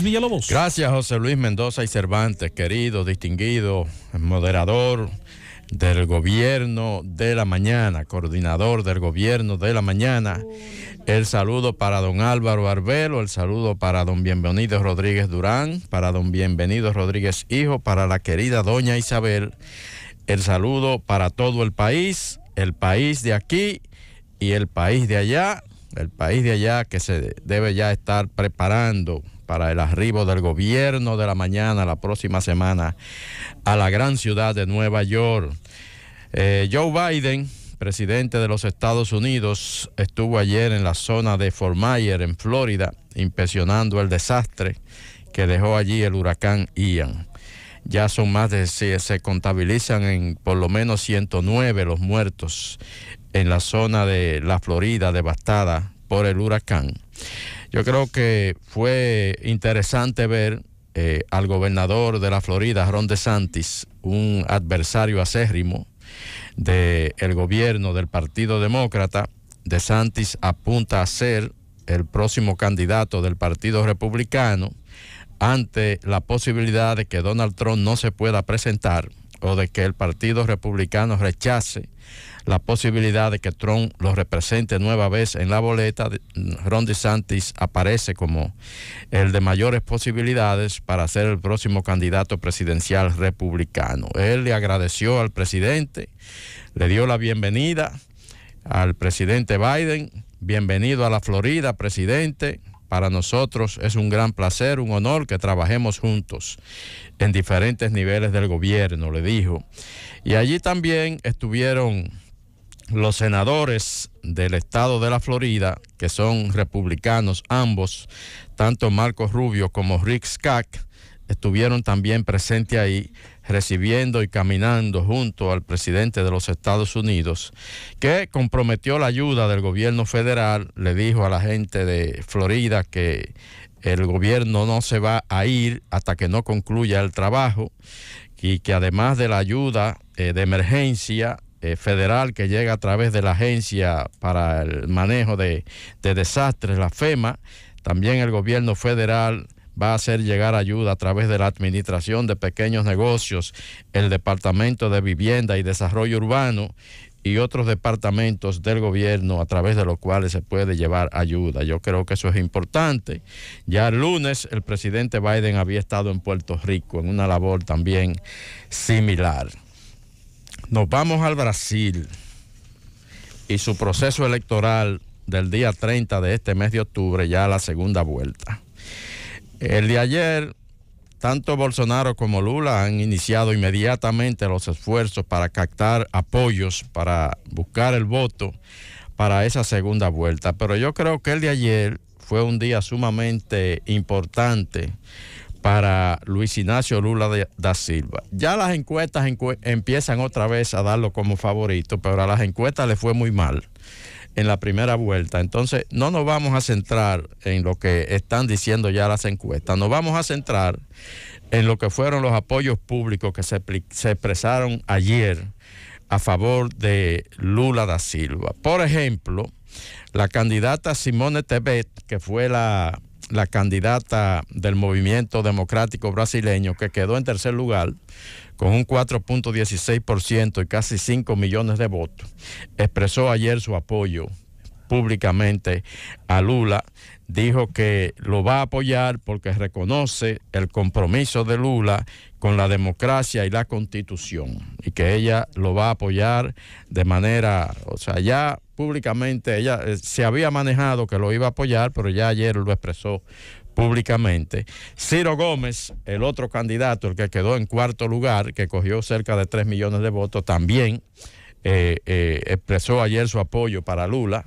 Villalobos. Gracias, José Luis Mendoza y Cervantes, querido, distinguido, moderador del gobierno de la mañana, coordinador del gobierno de la mañana. El saludo para don Álvaro Arbelo, el saludo para don Bienvenido Rodríguez Durán, para don Bienvenido Rodríguez Hijo, para la querida doña Isabel. El saludo para todo el país, el país de aquí y el país de allá, el país de allá que se debe ya estar preparando para el arribo del gobierno de la mañana la próxima semana a la gran ciudad de Nueva York. Eh, Joe Biden, presidente de los Estados Unidos, estuvo ayer en la zona de Fort Myers, en Florida, ...impresionando el desastre que dejó allí el huracán Ian. Ya son más de, se contabilizan en por lo menos 109 los muertos en la zona de la Florida devastada por el huracán. Yo creo que fue interesante ver eh, al gobernador de la Florida, Ron DeSantis, un adversario acérrimo del gobierno del Partido Demócrata. DeSantis apunta a ser el próximo candidato del Partido Republicano ante la posibilidad de que Donald Trump no se pueda presentar o de que el Partido Republicano rechace la posibilidad de que Trump lo represente nueva vez en la boleta, Ron DeSantis aparece como el de mayores posibilidades para ser el próximo candidato presidencial republicano. Él le agradeció al presidente, le dio la bienvenida al presidente Biden. Bienvenido a la Florida, presidente. Para nosotros es un gran placer, un honor que trabajemos juntos en diferentes niveles del gobierno, le dijo. Y allí también estuvieron los senadores del estado de la Florida, que son republicanos ambos, tanto Marcos Rubio como Rick Skack, estuvieron también presentes ahí recibiendo y caminando junto al presidente de los Estados Unidos, que comprometió la ayuda del gobierno federal, le dijo a la gente de Florida que el gobierno no se va a ir hasta que no concluya el trabajo y que además de la ayuda eh, de emergencia eh, federal que llega a través de la Agencia para el Manejo de Desastres, la FEMA, también el gobierno federal va a hacer llegar ayuda a través de la Administración de Pequeños Negocios, el Departamento de Vivienda y Desarrollo Urbano y otros departamentos del gobierno a través de los cuales se puede llevar ayuda. Yo creo que eso es importante. Ya el lunes el presidente Biden había estado en Puerto Rico en una labor también similar. Nos vamos al Brasil y su proceso electoral del día 30 de este mes de octubre, ya la segunda vuelta. El de ayer, tanto Bolsonaro como Lula han iniciado inmediatamente los esfuerzos para captar apoyos, para buscar el voto para esa segunda vuelta. Pero yo creo que el de ayer fue un día sumamente importante para Luis Ignacio Lula da Silva. Ya las encuestas empiezan otra vez a darlo como favorito, pero a las encuestas le fue muy mal en la primera vuelta. Entonces, no nos vamos a centrar en lo que están diciendo ya las encuestas, nos vamos a centrar en lo que fueron los apoyos públicos que se, expresaron ayer a favor de Lula da Silva. Por ejemplo, la candidata Simone Tebet, que fue la, la candidata del movimiento democrático brasileño, que quedó en tercer lugar, con un 4.16% y casi 5 millones de votos, expresó ayer su apoyo públicamente a Lula. Dijo que lo va a apoyar porque reconoce el compromiso de Lula con la democracia y la constitución y que ella lo va a apoyar de manera, o sea, ya públicamente ella eh, se había manejado que lo iba a apoyar, pero ya ayer lo expresó públicamente. Ciro Gómez, el otro candidato, el que quedó en cuarto lugar, que cogió cerca de 3 millones de votos, también eh, eh, expresó ayer su apoyo para Lula.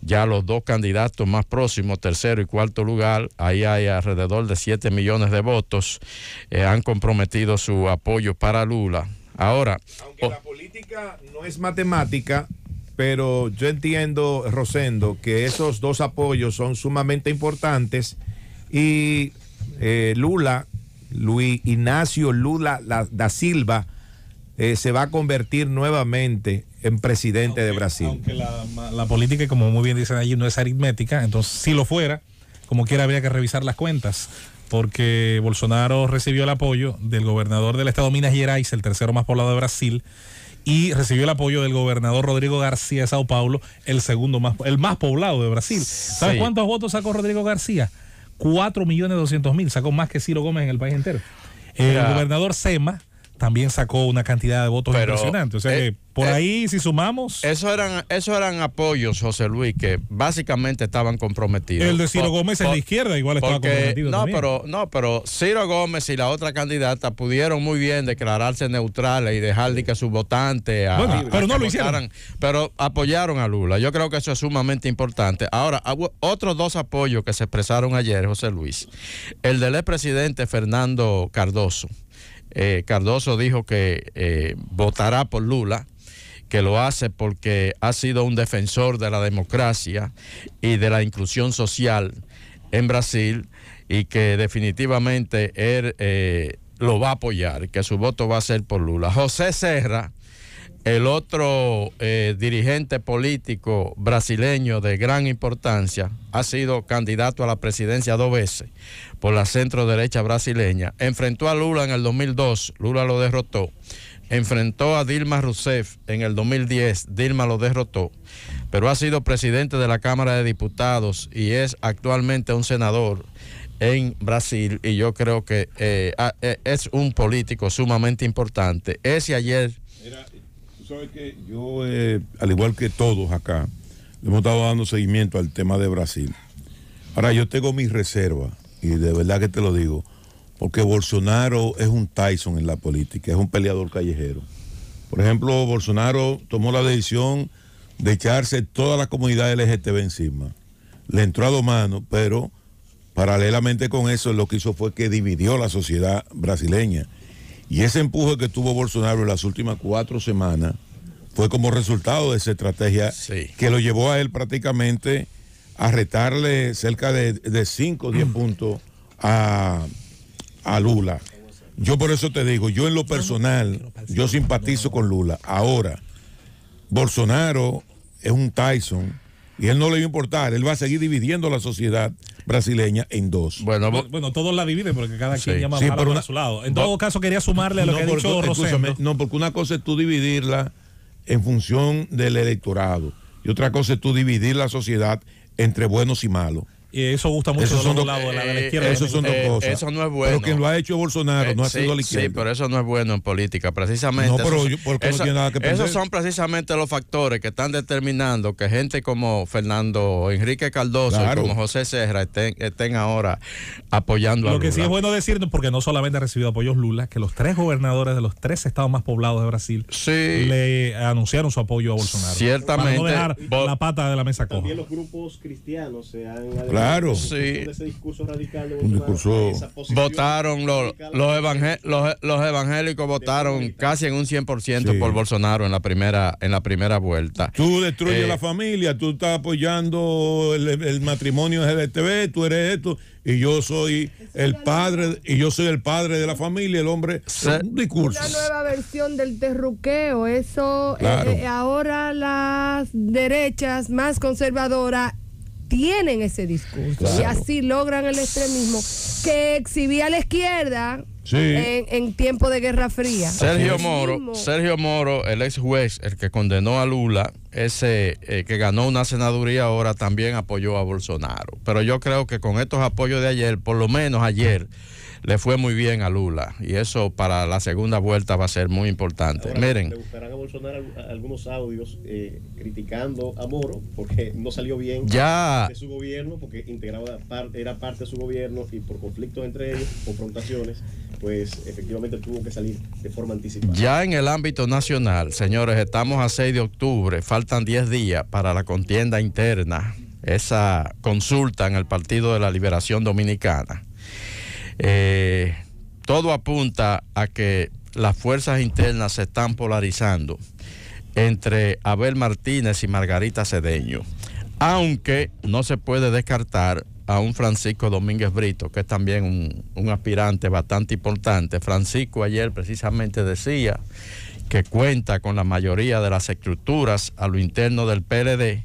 Ya los dos candidatos más próximos, tercero y cuarto lugar, ahí hay alrededor de 7 millones de votos, eh, han comprometido su apoyo para Lula. Ahora. Aunque la política no es matemática, pero yo entiendo, Rosendo, que esos dos apoyos son sumamente importantes y eh, Lula, Luis Ignacio Lula da Silva, eh, se va a convertir nuevamente en presidente de Brasil. Aunque la, política, como muy bien dicen allí, no es aritmética, entonces si lo fuera, como quiera habría que revisar las cuentas, porque Bolsonaro recibió el apoyo del gobernador del estado Minas Gerais, el tercero más poblado de Brasil, y recibió el apoyo del gobernador Rodrigo García de Sao Paulo, el segundo más, el más poblado de Brasil. ¿Sabes cuántos votos sacó Rodrigo García? 4.200.000, millones mil, sacó más que Ciro Gómez en el país entero. el gobernador Sema también sacó una cantidad de votos Pero, impresionante. O sea eh, por eh, ahí, si sumamos. Eso eran, eso eran apoyos, José Luis, que básicamente estaban comprometidos. El de Ciro Gómez en la izquierda igual estaba comprometido. No, pero no, pero Ciro Gómez y la otra candidata pudieron muy bien declararse neutrales y dejar de que sus votantes a, pero no lo Pero apoyaron a Lula. Yo creo que eso es sumamente importante. Ahora, otros dos apoyos que se expresaron ayer, José Luis. El del expresidente Fernando Cardoso. Eh, Cardoso dijo que eh, votará por Lula, que lo hace porque ha sido un defensor de la democracia y de la inclusión social en Brasil y que definitivamente él eh, lo va a apoyar, que su voto va a ser por Lula. José Serra el otro eh, dirigente político brasileño de gran importancia ha sido candidato a la presidencia dos veces por la centro derecha brasileña. Enfrentó a Lula en el 2002, Lula lo derrotó. Enfrentó a Dilma Rousseff en el 2010, Dilma lo derrotó. Pero ha sido presidente de la Cámara de Diputados y es actualmente un senador en Brasil y yo creo que eh, ah, eh, es un político sumamente importante. Ese ayer yo, eh, al igual que todos acá, hemos estado dando seguimiento al tema de Brasil. Ahora, yo tengo mis reservas, y de verdad que te lo digo, porque Bolsonaro es un Tyson en la política, es un peleador callejero. Por ejemplo, Bolsonaro tomó la decisión de echarse toda la comunidad LGTB encima. Le entró a dos manos, pero paralelamente con eso lo que hizo fue que dividió la sociedad brasileña y ese empuje que tuvo Bolsonaro en las últimas cuatro semanas fue como resultado de esa estrategia que lo llevó a él prácticamente a retarle cerca de, de 5 o 10 mm. puntos a, a Lula. Yo por eso te digo, yo en lo personal, yo simpatizo con Lula. Ahora, Bolsonaro es un Tyson y él no le va a importar, él va a seguir dividiendo la sociedad brasileña en dos. Bueno, bueno, todos la dividen porque cada quien llama a su lado. En todo caso, quería sumarle a lo que ha dicho No, porque una cosa es tú dividirla en función del electorado y otra cosa es tú dividir la sociedad entre buenos y malos. Y eso gusta mucho eso son dos Eso no es bueno. Pero quien lo ha hecho Bolsonaro, eh, no ha sido la izquierda. Sí, pero eso no es bueno en política, precisamente. esos, son precisamente los factores que están determinando que gente como Fernando Enrique Cardoso y como José Serra estén, ahora apoyando lo a Lula. Lo que sí es bueno decir, porque no solamente ha recibido apoyos Lula, que los tres gobernadores de los tres estados más poblados de Brasil le anunciaron su apoyo a Bolsonaro. Ciertamente. Para no dejar la pata de la mesa coja. También los grupos cristianos se han... Claro. Sí. Votaron los, los, evangélicos votaron casi en un 100% por Bolsonaro en la primera en la primera vuelta. Tú destruyes eh, la familia, tú estás apoyando el, el matrimonio tv tú eres esto y yo soy el padre y yo soy el padre de la familia el hombre un discurso una nueva versión del terruqueo eso eh, eh, ahora las derechas más conservadoras tienen ese discurso y así logran el extremismo que exhibía la izquierda en, en, tiempo de Guerra Fría. Sergio Moro, Sergio Moro, el ex juez, el que condenó a Lula, ese eh, que ganó una senaduría ahora también apoyó a Bolsonaro. Pero yo creo que con estos apoyos de ayer, por lo menos ayer, le fue muy bien a Lula y eso para la segunda vuelta va a ser muy importante. Miren. Le gustarán a Bolsonaro algunos audios eh, criticando a Moro porque no salió bien ya. de su gobierno, porque integraba era parte de su gobierno y por conflictos entre ellos, confrontaciones, pues efectivamente tuvo que salir de forma anticipada. Ya en el ámbito nacional, señores, estamos a 6 de octubre, faltan 10 días para la contienda interna, esa consulta en el Partido de la Liberación Dominicana. Eh, todo apunta a que las fuerzas internas se están polarizando entre Abel Martínez y Margarita Cedeño, aunque no se puede descartar a un Francisco Domínguez Brito, que es también un, un aspirante bastante importante. Francisco ayer precisamente decía que cuenta con la mayoría de las estructuras a lo interno del PLD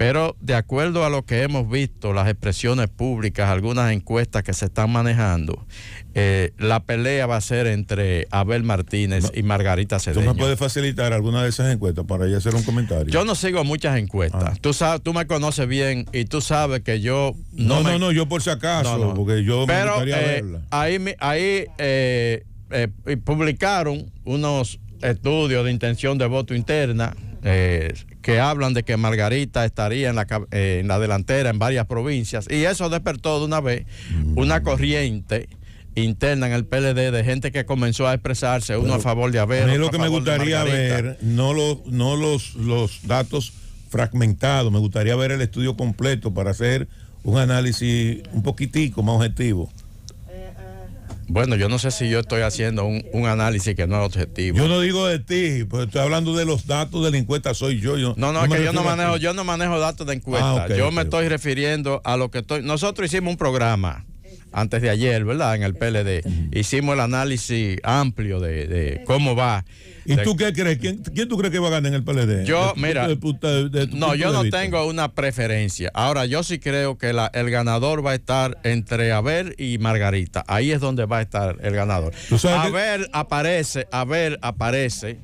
pero de acuerdo a lo que hemos visto, las expresiones públicas, algunas encuestas que se están manejando, eh, la pelea va a ser entre Abel Martínez y Margarita Cedeño. ¿Tú me puedes facilitar alguna de esas encuestas para ella hacer un comentario? Yo no sigo muchas encuestas. Ah. Tú sabes, tú me conoces bien y tú sabes que yo no No, no, no, yo por si acaso, porque yo me gustaría eh, verla. Ahí, ahí eh, eh, publicaron unos estudios de intención de voto interna eh, que hablan de que Margarita estaría en la, eh, en la delantera en varias provincias. Y eso despertó de una vez una mm. corriente interna en el PLD de gente que comenzó a expresarse, uno a favor de haber. A mí lo que me gustaría ver, no, los, no los, los datos fragmentados, me gustaría ver el estudio completo para hacer un análisis un poquitico más objetivo. Bueno, yo no sé si yo estoy haciendo un, un, análisis que no es objetivo. Yo no digo de ti, pues estoy hablando de los datos de la encuesta, soy yo. no, no, es que yo no manejo, yo no manejo datos de encuesta. Ah, yo me estoy refiriendo a lo que estoy. Nosotros hicimos un programa antes de ayer, ¿verdad? En el PLD. Hicimos el análisis amplio de, cómo va. ¿Y tú qué crees? ¿Quién, tú crees que va a ganar en el PLD? Yo, mira, no, yo no tengo una preferencia. Ahora, yo sí creo que la, el ganador va a estar entre Abel y Margarita. Ahí es donde va a estar el ganador. Abel aparece, Abel aparece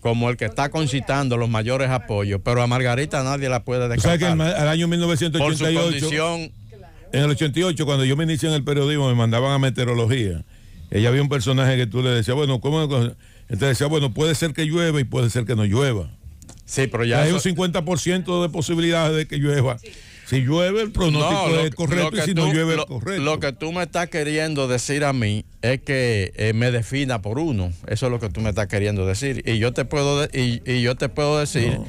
como el que está concitando los mayores apoyos, pero a Margarita nadie la puede descartar. ¿Sabes que el, el año 1988... Por condición en el 88, cuando yo me inicié en el periodismo, me mandaban a meteorología. Ella había un personaje que tú le decías, bueno, ¿cómo? Entonces decía, bueno, puede ser que llueva y puede ser que no llueva. Sí, pero ya. Hay un 50% de posibilidades de que llueva. Si llueve, el pronóstico es correcto y si no llueve, lo, correcto. Lo que tú me estás queriendo decir a mí es que eh, me defina por uno. Eso es lo que tú me estás queriendo decir. Y yo te puedo, y, yo te puedo decir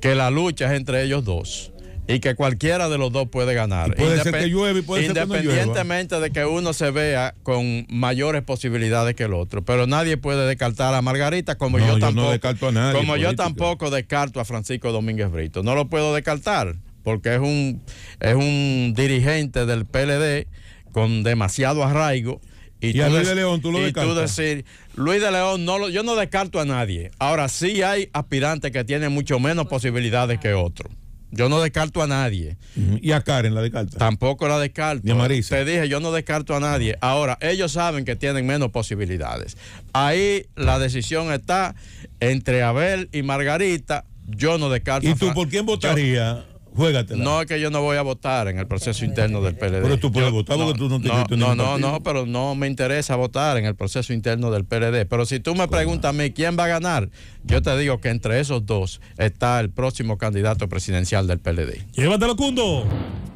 que la lucha es entre ellos dos y que cualquiera de los dos puede ganar. Independientemente de que uno se vea con mayores posibilidades que el otro. Pero nadie puede descartar a Margarita como yo, tampoco. como yo tampoco descarto a Francisco Domínguez Brito. No lo puedo descartar porque es un, es un dirigente del PLD con demasiado arraigo. Y, tú lo y decir, Luis de León, no lo, yo no descarto a nadie. Ahora sí hay aspirantes que tienen mucho menos posibilidades que otros. Yo no descarto a nadie. ¿Y a Karen la descarta? Tampoco la descarto. ¿Y a Marisa. Te dije, yo no descarto a nadie. Ahora, ellos saben que tienen menos posibilidades. Ahí la decisión está entre Abel y Margarita. Yo no descarto. ¿Y tú por quién votaría? No es que yo no voy a votar en el proceso interno del PLD. Pero tú puedes votar porque tú no te No, no, no, no, pero no me interesa votar en el proceso interno del PLD. Pero si tú me preguntas a mí quién va a ganar, yo te digo que entre esos dos está el próximo candidato presidencial del PLD. Llévatelo, Cundo.